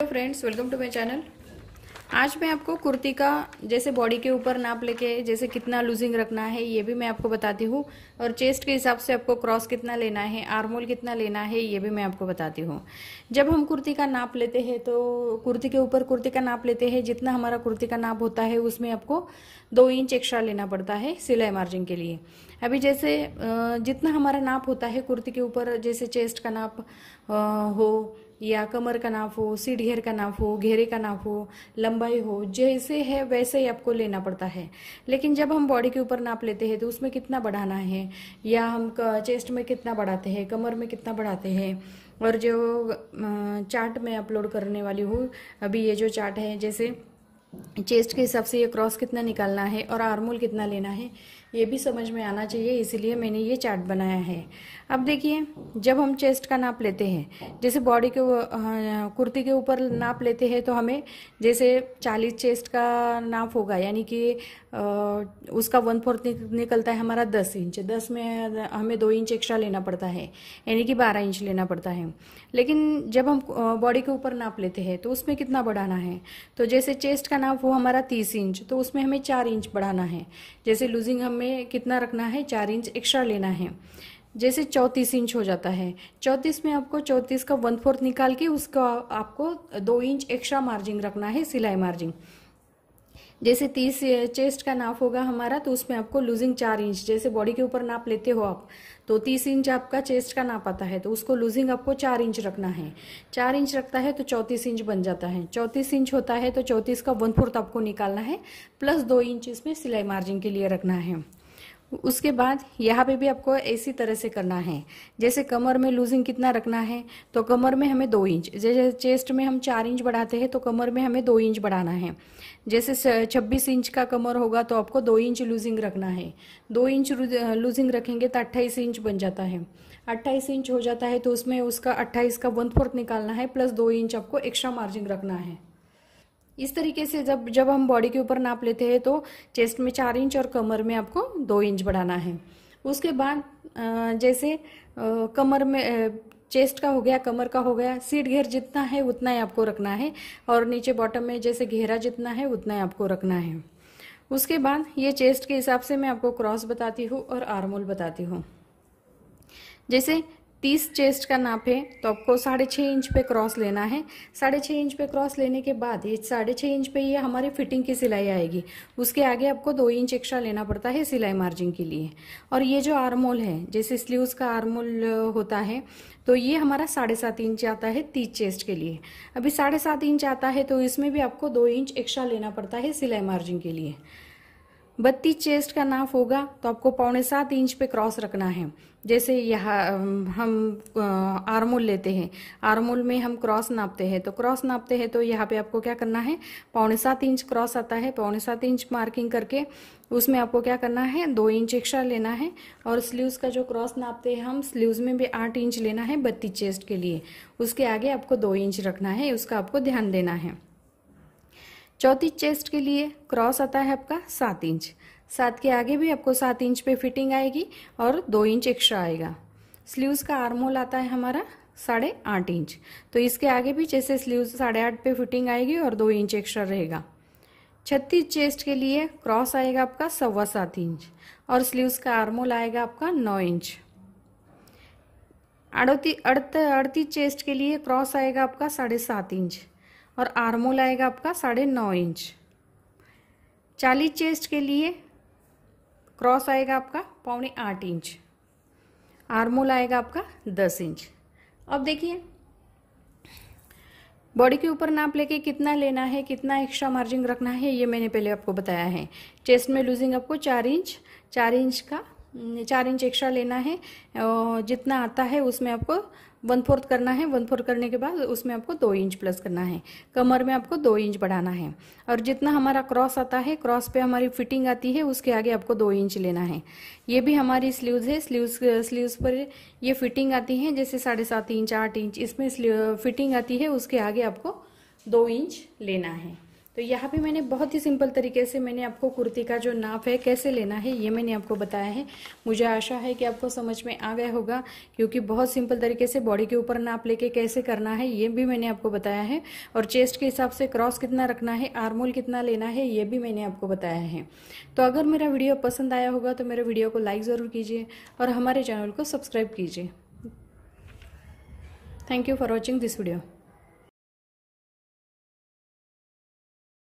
hello friends welcome to my channel आज मैं आपको कुर्ती का जैसे बॉडी के ऊपर नाप लेके जैसे कितना लूजिंग रखना है ये भी मैं आपको बताती हूँ और चेस्ट के हिसाब से आपको क्रॉस कितना लेना है आर्मोल कितना लेना है ये भी मैं आपको बताती हूँ जब हम कुर्ती का नाप लेते हैं तो कुर्ती के ऊपर कुर्ती का नाप लेते हैं जितना हमारा कुर्ती का नाप होता है उसमें आपको दो इंच एक्स्ट्रा लेना पड़ता है सिलाई मार्जिन के लिए अभी जैसे जितना हमारा नाप होता है कुर्ती के ऊपर जैसे चेस्ट का नाप हो या कमर का नाप हो सीट घेर का नाप हो घेरे का नाप हो लंबाई हो जैसे है वैसे ही आपको लेना पड़ता है लेकिन जब हम बॉडी के ऊपर नाप लेते हैं तो उसमें कितना बढ़ाना है या हम चेस्ट में कितना बढ़ाते हैं कमर में कितना बढ़ाते हैं और जो चार्ट मैं अपलोड करने वाली हूँ अभी ये जो चार्ट है जैसे चेस्ट के हिसाब से ये क्रॉस कितना निकालना है और आर्मोल कितना लेना है ये भी समझ में आना चाहिए इसीलिए मैंने ये चार्ट बनाया है अब देखिए जब हम चेस्ट का नाप लेते हैं जैसे बॉडी के कुर्ती के ऊपर नाप लेते हैं तो हमें जैसे 40 चेस्ट का नाप होगा यानी कि उसका वन फोर्थ निकलता है हमारा 10 इंच 10 में हमें दो इंच एक्स्ट्रा लेना पड़ता है यानी कि 12 इंच लेना पड़ता है लेकिन जब हम बॉडी के ऊपर नाप लेते हैं तो उसमें कितना बढ़ाना है तो जैसे चेस्ट का ना वो हमारा तीस इंच तो उसमें हमें चार इंच बढ़ाना है जैसे लूजिंग हमें कितना रखना है चार इंच एक्स्ट्रा लेना है जैसे चौंतीस इंच हो जाता है चौंतीस में आपको चौंतीस का वन फोर्थ निकाल के उसका आपको दो इंच एक्स्ट्रा मार्जिन रखना है सिलाई मार्जिन जैसे तीस चेस्ट का नाप होगा हमारा तो उसमें आपको लूजिंग चार इंच जैसे बॉडी के ऊपर नाप लेते हो आप तो तीस इंच आपका चेस्ट का नाप आता है तो उसको लूजिंग आपको चार इंच रखना है चार इंच रखता है तो चौंतीस इंच बन जाता है चौंतीस इंच होता है तो चौंतीस का वन फोर्थ आपको निकालना है प्लस दो इंच इसमें सिलाई मार्जिन के लिए रखना है उसके बाद यहाँ पे भी आपको इसी तरह से करना है जैसे कमर में लूजिंग कितना रखना है तो कमर में हमें दो इंच जैसे चेस्ट में हम चार इंच बढ़ाते हैं तो कमर में हमें दो इंच बढ़ाना है जैसे छब्बीस इंच का कमर होगा तो आपको दो इंच लूजिंग रखना है दो इंच लूजिंग रखेंगे तो अट्ठाईस इंच बन जाता है अट्ठाईस इंच हो जाता है तो उसमें उसका अट्ठाईस का वन फोर्थ निकालना है प्लस दो इंच आपको एक्स्ट्रा मार्जिन रखना है इस तरीके से जब जब हम बॉडी के ऊपर नाप लेते हैं तो चेस्ट में चार इंच और कमर में आपको दो इंच बढ़ाना है उसके बाद जैसे कमर में चेस्ट का हो गया कमर का हो गया सीट घेर जितना है उतना ही आपको रखना है और नीचे बॉटम में जैसे घेरा जितना है उतना ही आपको रखना है उसके बाद ये चेस्ट के हिसाब से मैं आपको क्रॉस बताती हूँ और आर्मोल बताती हूँ जैसे तीस चेस्ट का नाप है तो आपको साढ़े छः इंच पे क्रॉस लेना है साढ़े छः इंच पे क्रॉस लेने के बाद ये साढ़े छः इंच पे ये हमारी फिटिंग की सिलाई आएगी उसके आगे आपको दो इंच एक्स्ट्रा लेना पड़ता है सिलाई मार्जिन के लिए और ये जो आर्मोल है जैसे स्लीव्स का आर्मोल होता है तो ये हमारा साढ़े सात इंच आता है तीस चेस्ट के लिए अभी साढ़े सात इंच आता है तो इसमें भी आपको दो इंच एक्स्ट्रा लेना पड़ता है सिलाई मार्जिन के लिए बत्तीस चेस्ट का नाप होगा तो आपको पौने सात इंच पे क्रॉस रखना है जैसे यहाँ हम आरमोल लेते हैं आरमोल में हम क्रॉस नापते हैं तो क्रॉस नापते हैं तो यहाँ पे आपको क्या करना है पौने सात इंच क्रॉस आता है पौने सात इंच मार्किंग करके उसमें आपको क्या करना है दो इंच एक्स्ट्रा लेना है और स्लीव्स का जो क्रॉस नापते हैं हम स्लीव्स में भी आठ इंच लेना है बत्तीस चेस्ट के लिए उसके आगे आपको दो इंच रखना है उसका आपको ध्यान देना है चौथी चेस्ट के लिए क्रॉस आता है आपका सात इंच सात के आगे भी आपको सात इंच पे फिटिंग आएगी और दो इंच एक्स्ट्रा आएगा स्लीव्स का आर्मोल आता है हमारा साढ़े आठ इंच तो इसके आगे भी जैसे स्लीव साढ़े आठ पे फिटिंग आएगी और दो इंच एक्स्ट्रा रहेगा छत्तीस चेस्ट के लिए क्रॉस आएगा आपका सवा सात इंच और स्लीव्स का आर्मोल आएगा आपका नौ इंच अड़ती अड़तीस चेस्ट के लिए क्रॉस आएगा आपका साढ़े सात इंच और आर्मोल आएगा आपका साढ़े नौ इंच चालीस चेस्ट के लिए क्रॉस आएगा आपका पौने आठ इंच आर्मोल आएगा आपका दस इंच अब देखिए बॉडी के ऊपर नाप लेके कितना लेना है कितना एक्स्ट्रा मार्जिन रखना है ये मैंने पहले आपको बताया है चेस्ट में लूजिंग आपको चार इंच चार इंच का चार इंच एक्स्ट्रा लेना है जितना आता है उसमें आपको वन फोर्थ करना है वन फोर्थ करने के बाद उसमें आपको दो इंच प्लस करना है कमर में आपको दो इंच बढ़ाना है और जितना हमारा क्रॉस आता है क्रॉस पे हमारी फिटिंग आती है उसके आगे आपको दो इंच लेना है ये भी हमारी स्लीव्स है स्लीव्स स्लीव्स पर ये फिटिंग आती है जैसे साढ़े सात इंच आठ इंच इसमें फिटिंग आती है उसके आगे आपको दो इंच लेना है तो यहाँ पे मैंने बहुत ही सिंपल तरीके से मैंने आपको कुर्ती का जो नाप है कैसे लेना है ये मैंने आपको बताया है मुझे आशा है कि आपको समझ में आ गया होगा क्योंकि बहुत सिंपल तरीके से बॉडी के ऊपर नाप लेके कैसे करना है ये भी मैंने आपको बताया है और चेस्ट के हिसाब से क्रॉस कितना रखना है आर्मोल कितना लेना है ये भी मैंने आपको बताया है तो अगर मेरा वीडियो पसंद आया होगा तो मेरे वीडियो को लाइक ज़रूर कीजिए और हमारे चैनल को सब्सक्राइब कीजिए thank you for watching this video